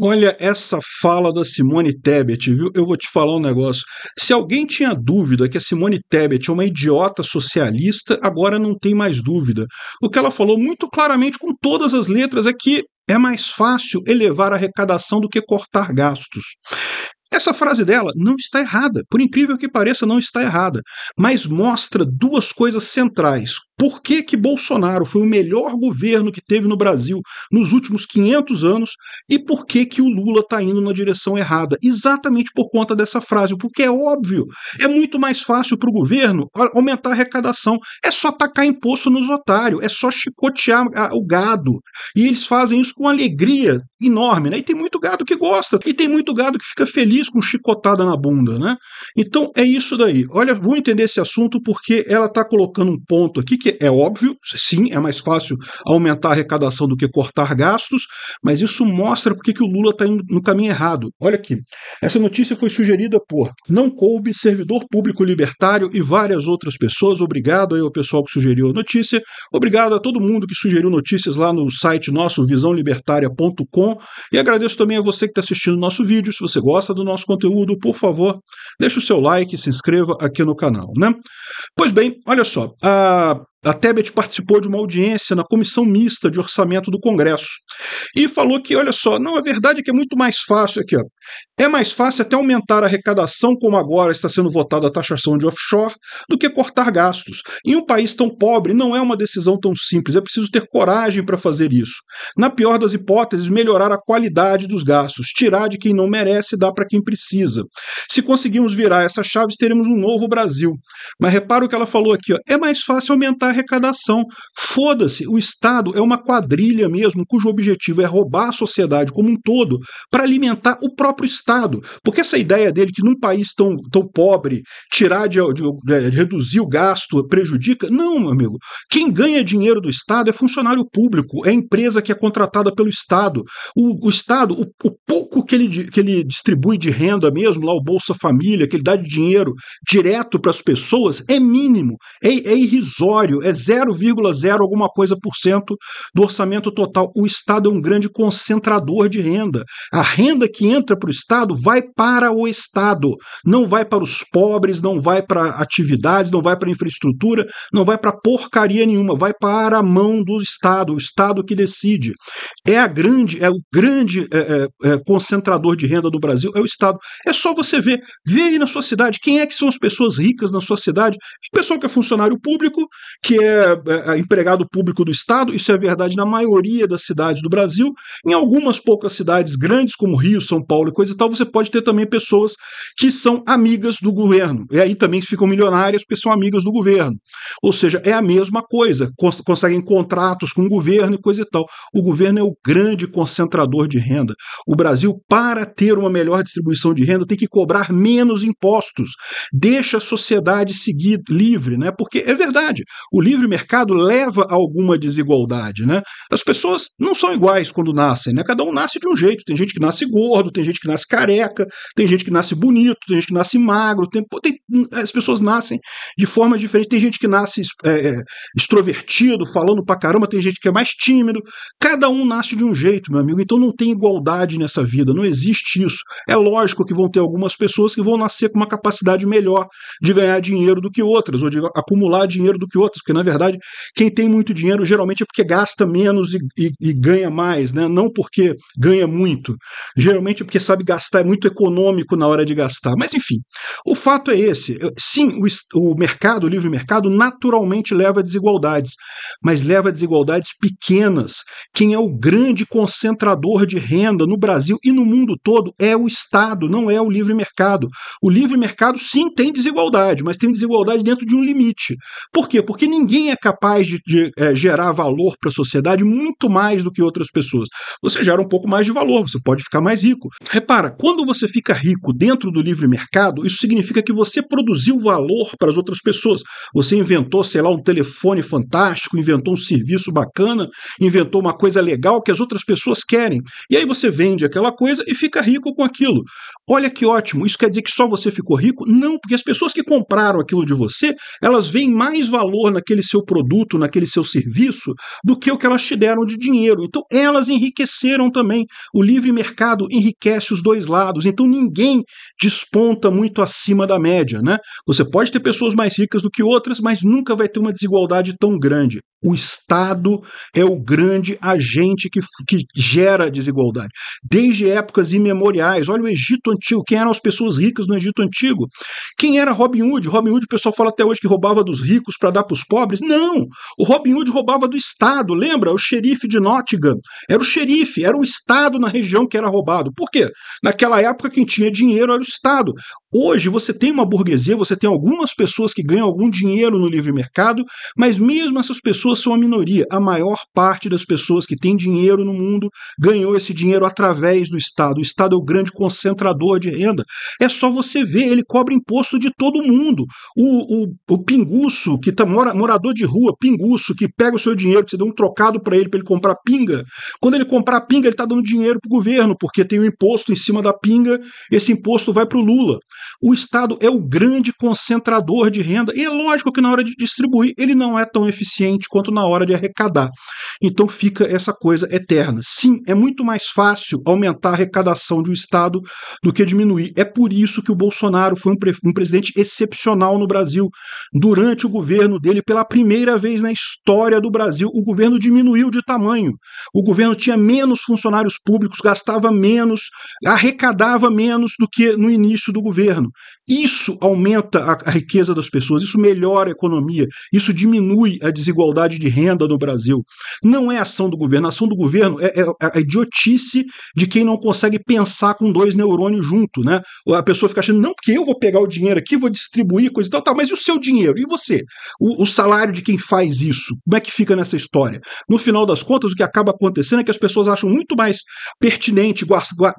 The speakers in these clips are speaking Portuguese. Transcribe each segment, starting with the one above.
Olha essa fala da Simone Tebet, viu? Eu vou te falar um negócio. Se alguém tinha dúvida que a Simone Tebet é uma idiota socialista, agora não tem mais dúvida. O que ela falou muito claramente com todas as letras é que é mais fácil elevar a arrecadação do que cortar gastos. Essa frase dela não está errada, por incrível que pareça, não está errada, mas mostra duas coisas centrais. Por que, que Bolsonaro foi o melhor governo que teve no Brasil nos últimos 500 anos e por que, que o Lula está indo na direção errada? Exatamente por conta dessa frase, porque é óbvio, é muito mais fácil para o governo aumentar a arrecadação, é só tacar imposto nos otários, é só chicotear o gado. E eles fazem isso com alegria enorme, né? E tem muito gado que gosta, e tem muito gado que fica feliz com chicotada na bunda, né? Então é isso daí. Olha, vou entender esse assunto porque ela está colocando um ponto aqui que é é óbvio, sim, é mais fácil aumentar a arrecadação do que cortar gastos, mas isso mostra porque que o Lula está indo no caminho errado. Olha aqui, essa notícia foi sugerida por Não Coube, Servidor Público Libertário e várias outras pessoas. Obrigado aí ao pessoal que sugeriu a notícia, obrigado a todo mundo que sugeriu notícias lá no site nosso, visãolibertária.com, e agradeço também a você que está assistindo o nosso vídeo. Se você gosta do nosso conteúdo, por favor, deixe o seu like, se inscreva aqui no canal, né? Pois bem, olha só, a a Tebet participou de uma audiência na Comissão Mista de Orçamento do Congresso e falou que, olha só, não, a verdade é que é muito mais fácil aqui, ó, é mais fácil até aumentar a arrecadação, como agora está sendo votada a taxação de offshore, do que cortar gastos. Em um país tão pobre, não é uma decisão tão simples, é preciso ter coragem para fazer isso. Na pior das hipóteses, melhorar a qualidade dos gastos, tirar de quem não merece e dar para quem precisa. Se conseguirmos virar essas chaves, teremos um novo Brasil. Mas repara o que ela falou aqui: ó, é mais fácil aumentar a arrecadação. Foda-se, o Estado é uma quadrilha mesmo, cujo objetivo é roubar a sociedade como um todo para alimentar o próprio próprio Estado. Porque essa ideia dele que num país tão, tão pobre, tirar de, de, de, de reduzir o gasto prejudica. Não, meu amigo. Quem ganha dinheiro do Estado é funcionário público, é empresa que é contratada pelo Estado. O, o Estado, o, o, pouco que ele, que ele distribui de renda mesmo, lá o Bolsa Família, que ele dá de dinheiro direto para as pessoas, é mínimo, é, é irrisório, é 0,0 alguma coisa por cento do orçamento total. O Estado é um grande concentrador de renda. A renda que entra para o Estado, vai para o Estado. Não vai para os pobres, não vai para atividades, não vai para infraestrutura, não vai para porcaria nenhuma, vai para a mão do Estado, o Estado que decide. É a grande, é o grande é, é, é concentrador de renda do Brasil, é o Estado. É só você ver, vê aí na sua cidade quem é que são as pessoas ricas na sua cidade. O pessoal que é funcionário público, que é, é, é empregado público do Estado, isso é verdade na maioria das cidades do Brasil. Em algumas poucas cidades grandes, como Rio, São Paulo e coisa e tal, você pode ter também pessoas que são amigas do governo. E aí também ficam milionárias porque são amigas do governo. Ou seja, é a mesma coisa. Cons conseguem contratos com o governo e coisa e tal. O governo é o grande concentrador de renda. O Brasil, para ter uma melhor distribuição de renda, tem que cobrar menos impostos. Deixa a sociedade seguir livre, né? Porque é verdade, o livre mercado leva a alguma desigualdade, né? As pessoas não são iguais quando nascem, né? Cada um nasce de um jeito. Tem gente que nasce gordo, tem gente que nasce careca, tem gente que nasce bonito, tem gente que nasce magro, tem, tem as pessoas nascem de formas diferentes, tem gente que nasce é, é, extrovertido, falando pra caramba, tem gente que é mais tímido, cada um nasce de um jeito, meu amigo, então não tem igualdade nessa vida, não existe isso. É lógico que vão ter algumas pessoas que vão nascer com uma capacidade melhor de ganhar dinheiro do que outras, ou de acumular dinheiro do que outras, porque na verdade quem tem muito dinheiro geralmente é porque gasta menos e, e, e ganha mais, né? não porque ganha muito. Geralmente é porque sabe sabe gastar, é muito econômico na hora de gastar. Mas enfim, o fato é esse. Sim, o, o mercado, o livre mercado, naturalmente leva a desigualdades, mas leva a desigualdades pequenas. Quem é o grande concentrador de renda no Brasil e no mundo todo é o Estado, não é o livre mercado. O livre mercado, sim, tem desigualdade, mas tem desigualdade dentro de um limite. Por quê? Porque ninguém é capaz de, de é, gerar valor para a sociedade muito mais do que outras pessoas. Você gera um pouco mais de valor, você pode ficar mais rico. Repara, quando você fica rico dentro do livre mercado, isso significa que você produziu valor para as outras pessoas. Você inventou, sei lá, um telefone fantástico, inventou um serviço bacana, inventou uma coisa legal que as outras pessoas querem. E aí você vende aquela coisa e fica rico com aquilo. Olha que ótimo, isso quer dizer que só você ficou rico? Não, porque as pessoas que compraram aquilo de você, elas veem mais valor naquele seu produto, naquele seu serviço, do que o que elas te deram de dinheiro. Então elas enriqueceram também. O livre mercado enriquece os dois lados, então ninguém desponta muito acima da média, né? Você pode ter pessoas mais ricas do que outras, mas nunca vai ter uma desigualdade tão grande. O Estado é o grande agente que, que gera desigualdade. Desde épocas imemoriais. Olha o Egito Antigo. Quem eram as pessoas ricas no Egito Antigo? Quem era Robin Hood? Robin Hood, o pessoal fala até hoje que roubava dos ricos para dar para os pobres. Não! O Robin Hood roubava do Estado. Lembra? O xerife de Nottingham. Era o xerife, era o Estado na região que era roubado. Por quê? Naquela época, quem tinha dinheiro era o Estado. Hoje você tem uma burguesia, você tem algumas pessoas que ganham algum dinheiro no livre mercado, mas mesmo essas pessoas são a minoria. A maior parte das pessoas que tem dinheiro no mundo ganhou esse dinheiro através do Estado. O Estado é o grande concentrador de renda. É só você ver, ele cobra imposto de todo mundo. O, o, o pinguço, que tá, mora, morador de rua, pinguço, que pega o seu dinheiro, que você dá um trocado para ele, para ele comprar pinga. Quando ele comprar pinga, ele está dando dinheiro para o governo, porque tem um imposto em cima da pinga, esse imposto vai para o Lula. O Estado é o grande concentrador de renda, e é lógico que na hora de distribuir ele não é tão eficiente quanto na hora de arrecadar. Então fica essa coisa eterna. Sim, é muito mais fácil aumentar a arrecadação de um Estado do que diminuir. É por isso que o Bolsonaro foi um, pre um presidente excepcional no Brasil. Durante o governo dele, pela primeira vez na história do Brasil, o governo diminuiu de tamanho. O governo tinha menos funcionários públicos, gastava menos, arrecadava menos do que no início do governo. Isso aumenta a, a riqueza das pessoas, isso melhora a economia, isso diminui a desigualdade de renda no Brasil não é ação do governo. A ação do governo é, é, é a idiotice de quem não consegue pensar com dois neurônios junto, né? A pessoa fica achando, não, porque eu vou pegar o dinheiro aqui, vou distribuir coisa e tal, tá, mas e o seu dinheiro? E você? O, o salário de quem faz isso? Como é que fica nessa história? No final das contas, o que acaba acontecendo é que as pessoas acham muito mais pertinente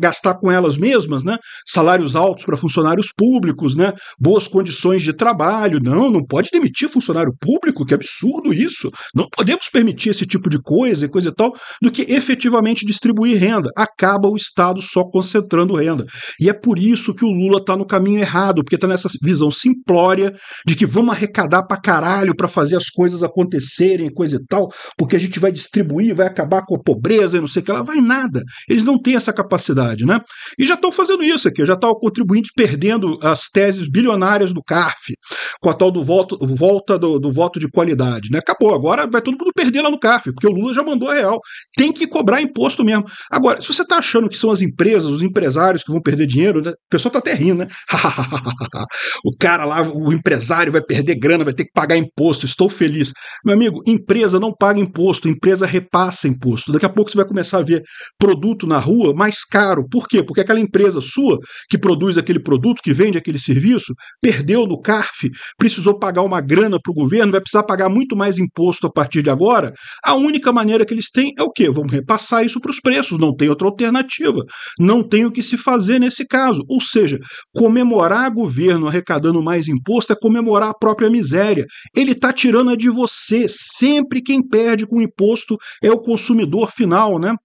gastar com elas mesmas, né? Salários altos para funcionários públicos, né? Boas condições de trabalho. Não, não pode demitir funcionário público, que absurdo isso. Não podemos permitir esse tipo de coisa e coisa e tal, do que efetivamente distribuir renda. Acaba o Estado só concentrando renda. E é por isso que o Lula está no caminho errado, porque está nessa visão simplória de que vamos arrecadar para caralho para fazer as coisas acontecerem e coisa e tal, porque a gente vai distribuir, vai acabar com a pobreza e não sei o que lá. Vai nada. Eles não têm essa capacidade, né? E já estão fazendo isso aqui, já estão tá contribuintes perdendo as teses bilionárias do CARF, com a tal do voto, volta do, do voto de qualidade, né? Acabou, agora vai todo mundo perder lá no CARF, porque o Lula já mandou a real. Tem que cobrar imposto mesmo. Agora, se você está achando que são as empresas, os empresários que vão perder dinheiro, né? o pessoal está até rindo, né? o cara lá, o empresário vai perder grana, vai ter que pagar imposto, estou feliz. Meu amigo, empresa não paga imposto, empresa repassa imposto. Daqui a pouco você vai começar a ver produto na rua mais caro. Por quê? Porque aquela empresa sua que produz aquele produto, que vende aquele serviço, perdeu no CARF, precisou pagar uma grana para o governo, vai precisar pagar muito mais imposto a partir de agora, a única única maneira que eles têm é o quê? Vamos repassar isso para os preços, não tem outra alternativa. Não tem o que se fazer nesse caso. Ou seja, comemorar governo arrecadando mais imposto é comemorar a própria miséria. Ele está tirando a de você. Sempre quem perde com imposto é o consumidor final, né?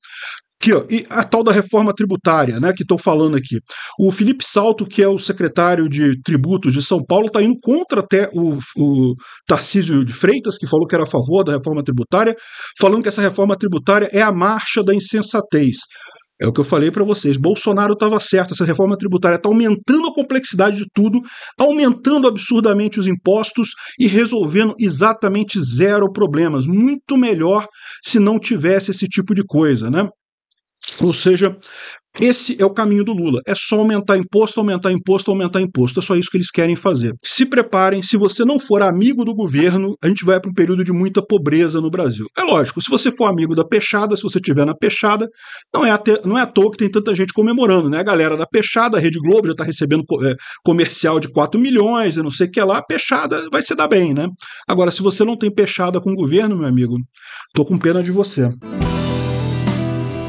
Aqui, ó, e a tal da reforma tributária, né, que estão falando aqui. O Felipe Salto, que é o secretário de tributos de São Paulo, está indo contra até o, o Tarcísio de Freitas, que falou que era a favor da reforma tributária, falando que essa reforma tributária é a marcha da insensatez. É o que eu falei para vocês. Bolsonaro estava certo. Essa reforma tributária está aumentando a complexidade de tudo, aumentando absurdamente os impostos e resolvendo exatamente zero problemas. Muito melhor se não tivesse esse tipo de coisa, né? Ou seja, esse é o caminho do Lula. É só aumentar imposto, aumentar imposto, aumentar imposto. É só isso que eles querem fazer. Se preparem, se você não for amigo do governo, a gente vai para um período de muita pobreza no Brasil. É lógico, se você for amigo da peixada, se você estiver na peixada, não é, até, não é à toa que tem tanta gente comemorando, né? A galera da peixada, a Rede Globo já está recebendo é, comercial de 4 milhões e não sei o que lá, a peixada vai se dar bem, né? Agora, se você não tem peixada com o governo, meu amigo, tô com pena de você.